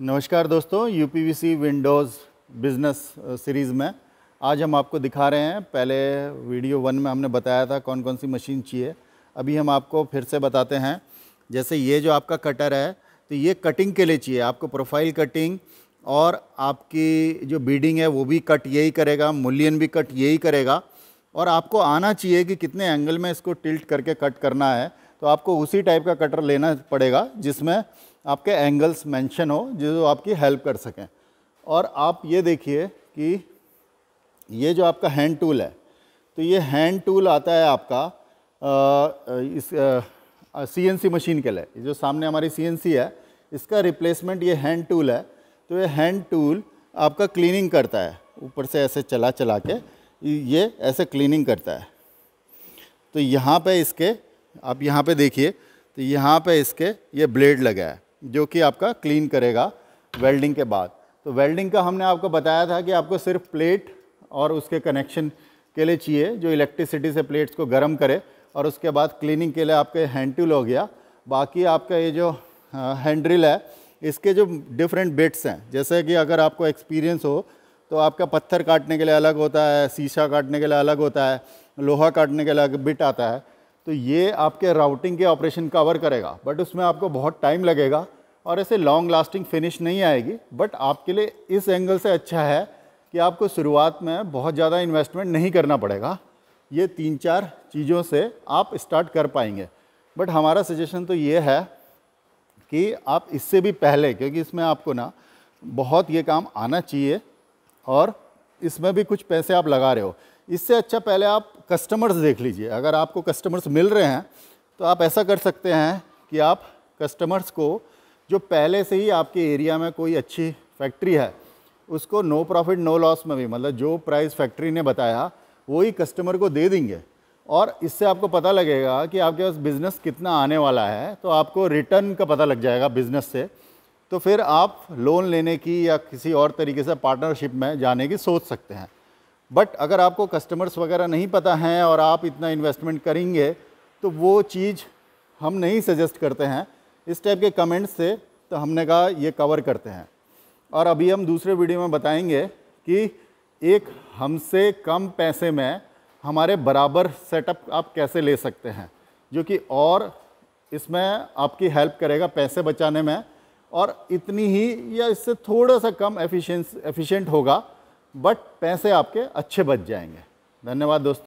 नमस्कार दोस्तों UPVC Windows business series में आज हम आपको दिखा रहे हैं पहले वीडियो वन में हमने बताया था कौन कौन सी मशीन चाहिए अभी हम आपको फिर से बताते हैं जैसे ये जो आपका कटर है तो ये कटिंग के लिए चाहिए आपको प्रोफाइल कटिंग और आपकी जो बीडिंग है वो भी कट यही करेगा मूलियन भी कट यही करेगा और आपको आना चाहिए कि कितने एंगल में इसको टिल्ट करके कट करना है तो आपको उसी टाइप का कटर लेना पड़ेगा जिसमें आपके एंगल्स मेंशन हो जो आपकी हेल्प कर सकें और आप ये देखिए कि ये जो आपका हैंड टूल है तो ये हैंड टूल आता है आपका आ, इस सीएनसी मशीन के लिए जो सामने हमारी सीएनसी है इसका रिप्लेसमेंट ये हैंड टूल है तो ये हैंड टूल आपका क्लीनिंग करता है ऊपर से ऐसे चला चला के ये ऐसे क्लीनिंग करता है तो यहाँ पे इसके आप यहाँ पे देखिए तो यहाँ पे इसके ये ब्लेड लगा है जो कि आपका क्लीन करेगा वेल्डिंग के बाद तो वेल्डिंग का हमने आपको बताया था कि आपको सिर्फ प्लेट और उसके कनेक्शन के लिए चाहिए जो इलेक्ट्रिसिटी से प्लेट्स को गर्म करे और उसके बाद क्लीनिंग के लिए आपके हैंड टूल हो गया बाकी आपका ये जो हैंड्रिल है इसके जो डिफरेंट बिट्स हैं जैसे कि अगर आपको एक्सपीरियंस हो तो आपका पत्थर काटने के लिए अलग होता है शीशा काटने के लिए अलग होता है लोहा काटने के लिए अलग बिट आता है तो ये आपके राउटिंग के ऑपरेशन कवर करेगा बट उसमें आपको बहुत टाइम लगेगा और ऐसे लॉन्ग लास्टिंग फिनिश नहीं आएगी बट आपके लिए इस एंगल से अच्छा है कि आपको शुरुआत में बहुत ज़्यादा इन्वेस्टमेंट नहीं करना पड़ेगा ये तीन चार चीज़ों से आप स्टार्ट कर पाएंगे बट हमारा सजेशन तो ये है कि आप इससे भी पहले क्योंकि इसमें आपको ना बहुत ये काम आना चाहिए और इसमें भी कुछ पैसे आप लगा रहे हो इससे अच्छा पहले आप कस्टमर्स देख लीजिए अगर आपको कस्टमर्स मिल रहे हैं तो आप ऐसा कर सकते हैं कि आप कस्टमर्स को जो पहले से ही आपके एरिया में कोई अच्छी फैक्ट्री है उसको नो प्रॉफिट नो लॉस में भी मतलब जो प्राइस फैक्ट्री ने बताया वही कस्टमर को दे देंगे और इससे आपको पता लगेगा कि आपके पास बिज़नेस कितना आने वाला है तो आपको रिटर्न का पता लग जाएगा बिज़नेस से तो फिर आप लोन लेने की या किसी और तरीके से पार्टनरशिप में जाने की सोच सकते हैं बट अगर आपको कस्टमर्स वगैरह नहीं पता हैं और आप इतना इन्वेस्टमेंट करेंगे तो वो चीज़ हम नहीं सजेस्ट करते हैं इस टाइप के कमेंट्स से तो हमने कहा ये कवर करते हैं और अभी हम दूसरे वीडियो में बताएंगे कि एक हमसे कम पैसे में हमारे बराबर सेटअप आप कैसे ले सकते हैं जो कि और इसमें आपकी हेल्प करेगा पैसे बचाने में और इतनी ही या इससे थोड़ा सा कम एफिशिएंस एफिशिएंट होगा बट पैसे आपके अच्छे बच जाएंगे धन्यवाद दोस्तों